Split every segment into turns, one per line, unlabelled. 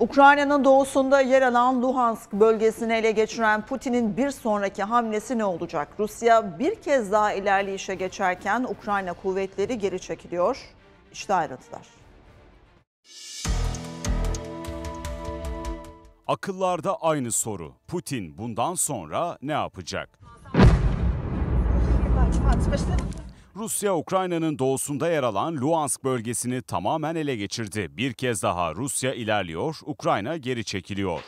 Ukrayna'nın doğusunda yer alan Luhansk bölgesini ele geçiren Putin'in bir sonraki hamlesi ne olacak? Rusya bir kez daha ilerleyişe geçerken Ukrayna kuvvetleri geri çekiliyor. İşte ayrıntılar.
Akıllarda aynı soru. Putin bundan sonra ne yapacak? Rusya Ukrayna'nın doğusunda yer alan Luhansk bölgesini tamamen ele geçirdi. Bir kez daha Rusya ilerliyor, Ukrayna geri çekiliyor.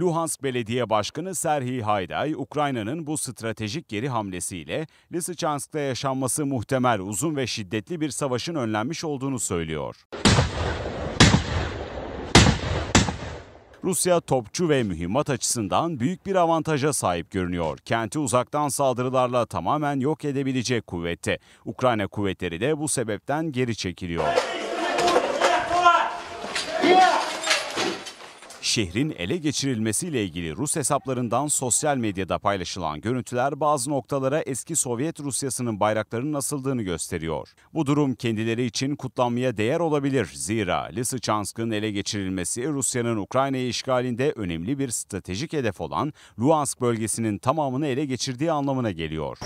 Luhansk Belediye Başkanı Serhi Hayday, Ukrayna'nın bu stratejik geri hamlesiyle Lysychansk'ta yaşanması muhtemel uzun ve şiddetli bir savaşın önlenmiş olduğunu söylüyor. Rusya topçu ve mühimmat açısından büyük bir avantaja sahip görünüyor. Kenti uzaktan saldırılarla tamamen yok edebilecek kuvvette. Ukrayna kuvvetleri de bu sebepten geri çekiliyor. şehrin ele geçirilmesiyle ilgili Rus hesaplarından sosyal medyada paylaşılan görüntüler bazı noktalara eski Sovyet Rusyası'nın bayraklarının asıldığını gösteriyor. Bu durum kendileri için kutlanmaya değer olabilir. Zira Lysychansk'ın ele geçirilmesi Rusya'nın Ukrayna'yı işgalinde önemli bir stratejik hedef olan Luhansk bölgesinin tamamını ele geçirdiği anlamına geliyor.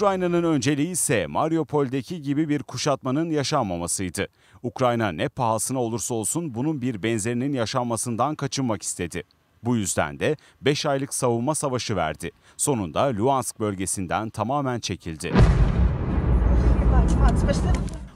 Ukrayna'nın önceliği ise Mariupol'deki gibi bir kuşatmanın yaşanmamasıydı. Ukrayna ne pahasına olursa olsun bunun bir benzerinin yaşanmasından kaçınmak istedi. Bu yüzden de 5 aylık savunma savaşı verdi. Sonunda Luhansk bölgesinden tamamen çekildi.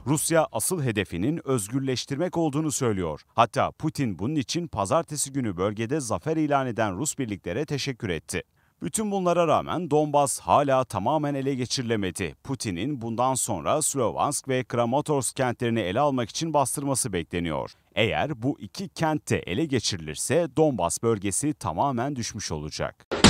Rusya asıl hedefinin özgürleştirmek olduğunu söylüyor. Hatta Putin bunun için pazartesi günü bölgede zafer ilan eden Rus birliklere teşekkür etti. Bütün bunlara rağmen Donbas hala tamamen ele geçirilemedi. Putin'in bundan sonra Slovansk ve Kramatorsk kentlerini ele almak için bastırması bekleniyor. Eğer bu iki kent de ele geçirilirse Donbas bölgesi tamamen düşmüş olacak.